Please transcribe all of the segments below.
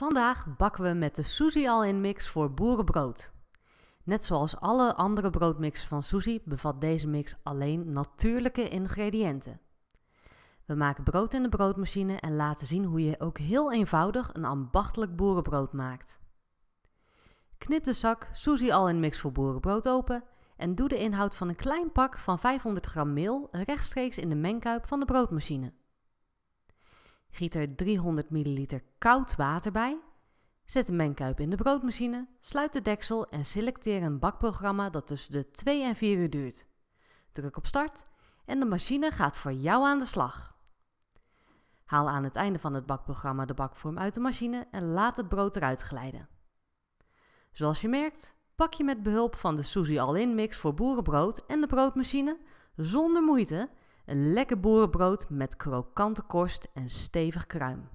Vandaag bakken we met de Susi all in mix voor boerenbrood. Net zoals alle andere broodmixen van Susi bevat deze mix alleen natuurlijke ingrediënten. We maken brood in de broodmachine en laten zien hoe je ook heel eenvoudig een ambachtelijk boerenbrood maakt. Knip de zak Susi all in mix voor boerenbrood open en doe de inhoud van een klein pak van 500 gram meel rechtstreeks in de mengkuip van de broodmachine. Giet er 300 ml koud water bij. Zet de mengkuip in de broodmachine, sluit de deksel en selecteer een bakprogramma dat tussen de 2 en 4 uur duurt. Druk op start en de machine gaat voor jou aan de slag. Haal aan het einde van het bakprogramma de bakvorm uit de machine en laat het brood eruit glijden. Zoals je merkt, pak je met behulp van de Suzy All-in mix voor boerenbrood en de broodmachine zonder moeite een lekker boerenbrood met krokante korst en stevig kruim.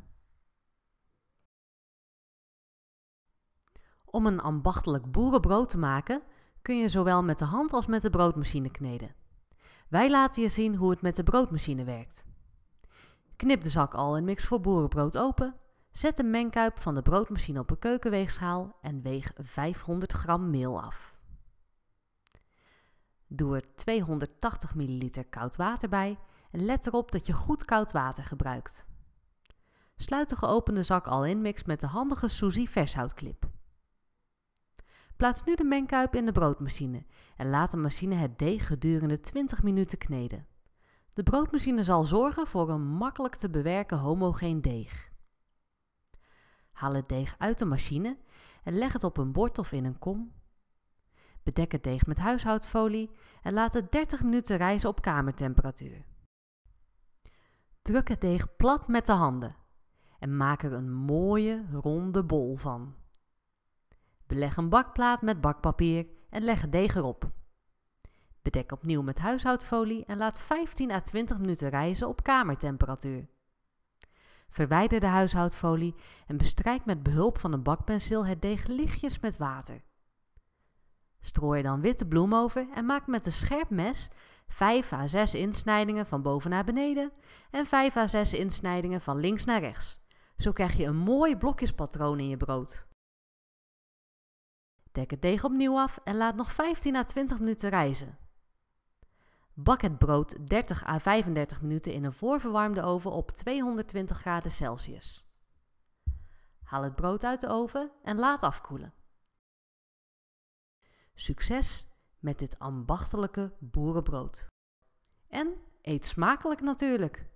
Om een ambachtelijk boerenbrood te maken, kun je zowel met de hand als met de broodmachine kneden. Wij laten je zien hoe het met de broodmachine werkt. Knip de zak al en mix voor boerenbrood open. Zet de mengkuip van de broodmachine op een keukenweegschaal en weeg 500 gram meel af. Doe er 280 ml koud water bij en let erop dat je goed koud water gebruikt. Sluit de geopende zak al in met de handige Suzy vershoutclip. Plaats nu de mengkuip in de broodmachine en laat de machine het deeg gedurende 20 minuten kneden. De broodmachine zal zorgen voor een makkelijk te bewerken homogeen deeg. Haal het deeg uit de machine en leg het op een bord of in een kom Bedek het deeg met huishoudfolie en laat het 30 minuten rijzen op kamertemperatuur. Druk het deeg plat met de handen en maak er een mooie ronde bol van. Beleg een bakplaat met bakpapier en leg het deeg erop. Bedek opnieuw met huishoudfolie en laat 15 à 20 minuten rijzen op kamertemperatuur. Verwijder de huishoudfolie en bestrijk met behulp van een bakpenseel het deeg lichtjes met water. Strooi er dan witte bloem over en maak met een scherp mes 5 à 6 insnijdingen van boven naar beneden en 5 à 6 insnijdingen van links naar rechts. Zo krijg je een mooi blokjespatroon in je brood. Dek het deeg opnieuw af en laat nog 15 à 20 minuten rijzen. Bak het brood 30 à 35 minuten in een voorverwarmde oven op 220 graden Celsius. Haal het brood uit de oven en laat afkoelen. Succes met dit ambachtelijke boerenbrood. En eet smakelijk natuurlijk!